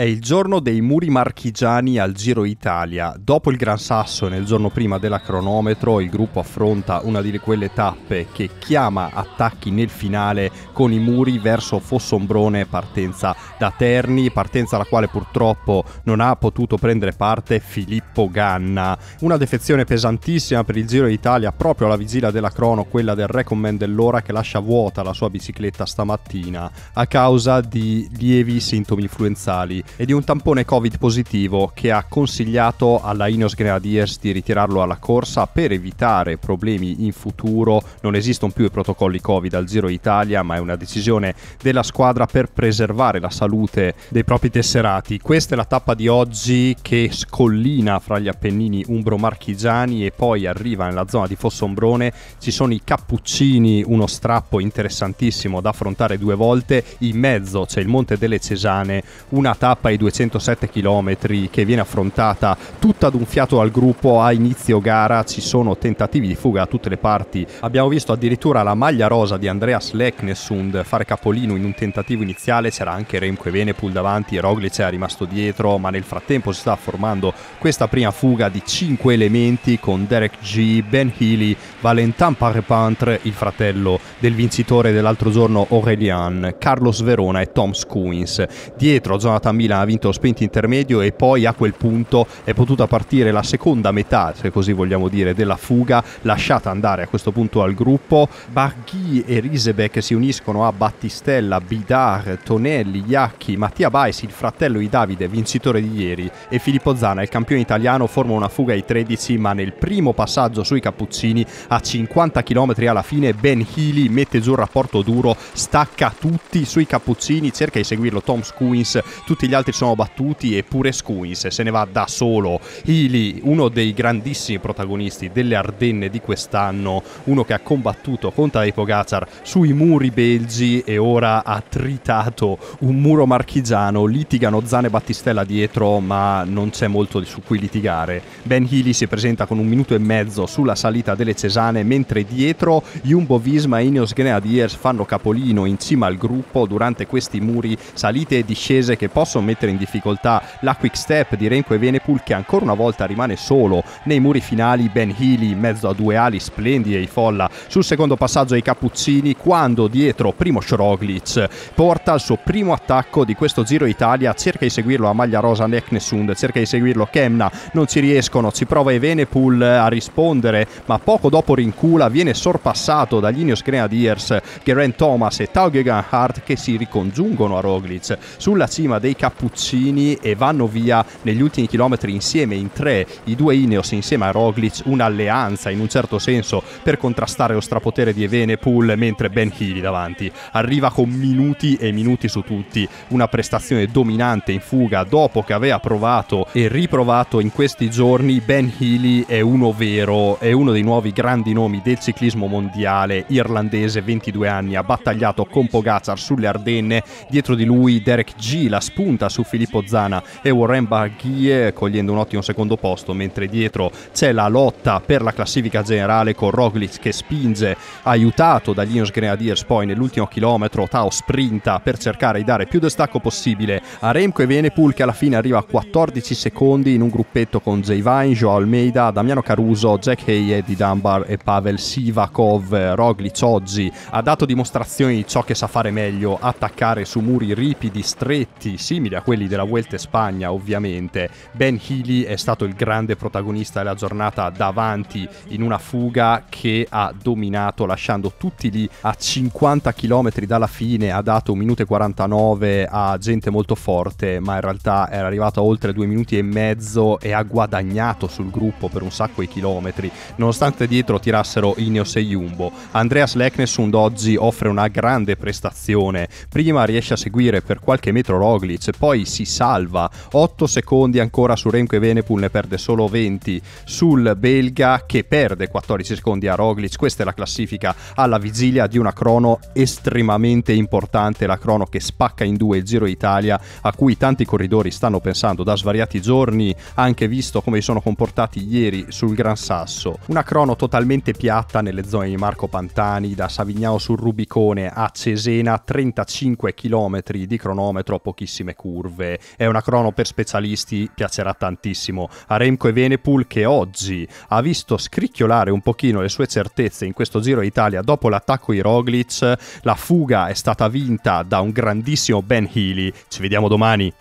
È il giorno dei muri marchigiani al Giro Italia. Dopo il Gran Sasso nel giorno prima della cronometro, il gruppo affronta una di quelle tappe che chiama attacchi nel finale con i muri verso Fossombrone, partenza da Terni, partenza alla quale purtroppo non ha potuto prendere parte Filippo Ganna. Una defezione pesantissima per il Giro Italia proprio alla vigilia della crono, quella del recommend dell'ora che lascia vuota la sua bicicletta stamattina a causa di lievi sintomi influenzali e di un tampone Covid positivo che ha consigliato alla Ineos Grenadiers di ritirarlo alla corsa per evitare problemi in futuro. Non esistono più i protocolli Covid al Giro Italia, ma è una decisione della squadra per preservare la salute dei propri tesserati. Questa è la tappa di oggi che scollina fra gli Appennini umbro-marchigiani e poi arriva nella zona di Fossombrone. Ci sono i Cappuccini, uno strappo interessantissimo da affrontare due volte. In mezzo c'è il Monte delle Cesane, una tappa tappa di 207 km che viene affrontata tutta ad un fiato al gruppo a inizio gara, ci sono tentativi di fuga da tutte le parti. Abbiamo visto addirittura la maglia rosa di Andreas Leknesund fare capolino in un tentativo iniziale, c'era anche Remco e Venepul davanti, Roglic è rimasto dietro, ma nel frattempo si sta formando questa prima fuga di 5 elementi con Derek G, Ben Healy, Valentin Parpentre, il fratello del vincitore dell'altro giorno Aurelian, Carlos Verona e Tom Squins. Dietro Jonathan 2000 ha vinto lo sprint intermedio e poi a quel punto è potuta partire la seconda metà, se così vogliamo dire, della fuga lasciata andare a questo punto al gruppo. Barghi e Risebeck si uniscono a Battistella, Bidar, Tonelli, Iacchi, Mattia Baes, il fratello di Davide, vincitore di ieri, e Filippo Zana, il campione italiano, forma una fuga ai 13, ma nel primo passaggio sui Cappuccini a 50 km alla fine Ben Healy mette giù un rapporto duro, stacca tutti sui Cappuccini, cerca di seguirlo Tom Squins, tutti gli gli altri sono battuti eppure Squins se ne va da solo. Healy, uno dei grandissimi protagonisti delle Ardenne di quest'anno, uno che ha combattuto contro Epo Gazar sui muri belgi e ora ha tritato un muro marchigiano, litigano Zane e Battistella dietro ma non c'è molto su cui litigare. Ben Healy si presenta con un minuto e mezzo sulla salita delle Cesane mentre dietro Jumbo Visma e Ineos Grenadiers fanno capolino in cima al gruppo durante questi muri salite e discese che possono posso mettere in difficoltà la quick step di Renko e Venepool che ancora una volta rimane solo nei muri finali Ben Healy in mezzo a due ali splendide e folla sul secondo passaggio ai Cappuccini quando dietro primo Sroglic porta il suo primo attacco di questo Giro Italia cerca di seguirlo a maglia rosa Necknesund cerca di seguirlo Kemna non ci riescono ci prova Evenepoel a rispondere ma poco dopo rincula viene sorpassato dagli Ineos Grenadiers Geraint Thomas e Taugegan Hart che si ricongiungono a Roglic sulla cima dei Cappuccini Cappuccini e vanno via negli ultimi chilometri insieme in tre, i due Ineos insieme a Roglic, un'alleanza in un certo senso per contrastare lo strapotere di Evenepoel mentre Ben Healy davanti arriva con minuti e minuti su tutti, una prestazione dominante in fuga dopo che aveva provato e riprovato in questi giorni Ben Healy è uno vero, è uno dei nuovi grandi nomi del ciclismo mondiale irlandese 22 anni, ha battagliato con Pogacar sulle Ardenne, dietro di lui Derek G, la spunta punta su Filippo Zana e Warren Barghie cogliendo un ottimo secondo posto, mentre dietro c'è la lotta per la classifica generale con Roglic che spinge, aiutato dagli Ineos Grenadiers poi nell'ultimo chilometro, Tao sprinta per cercare di dare più destacco possibile a Remco e Venepul che alla fine arriva a 14 secondi in un gruppetto con Jay Vine, Joao Almeida, Damiano Caruso, Jack Hay, Eddie Dunbar e Pavel Sivakov. Roglic oggi ha dato dimostrazioni di ciò che sa fare meglio, attaccare su muri ripidi, stretti, simili a quelli della Vuelta Spagna ovviamente. Ben Healy è stato il grande protagonista della giornata davanti in una fuga che ha dominato lasciando tutti lì a 50 km dalla fine, ha dato 1 minuto e 49 a gente molto forte, ma in realtà era arrivato a oltre 2 minuti e mezzo e ha guadagnato sul gruppo per un sacco di chilometri, nonostante dietro tirassero Ineos e Jumbo. Andreas Leknesund oggi offre una grande prestazione, prima riesce a seguire per qualche metro Roglic, poi si salva 8 secondi ancora su Remco e Venepul ne perde solo 20 sul belga che perde 14 secondi a Roglic questa è la classifica alla vigilia di una crono estremamente importante la crono che spacca in due il Giro Italia a cui tanti corridori stanno pensando da svariati giorni anche visto come si sono comportati ieri sul Gran Sasso una crono totalmente piatta nelle zone di Marco Pantani da Savignano sul Rubicone a Cesena 35 km di cronometro pochissime cure curve. È una crono per specialisti, piacerà tantissimo a Remco e Venepool che oggi ha visto scricchiolare un pochino le sue certezze in questo Giro Italia dopo l'attacco ai Roglic. La fuga è stata vinta da un grandissimo Ben Healy. Ci vediamo domani.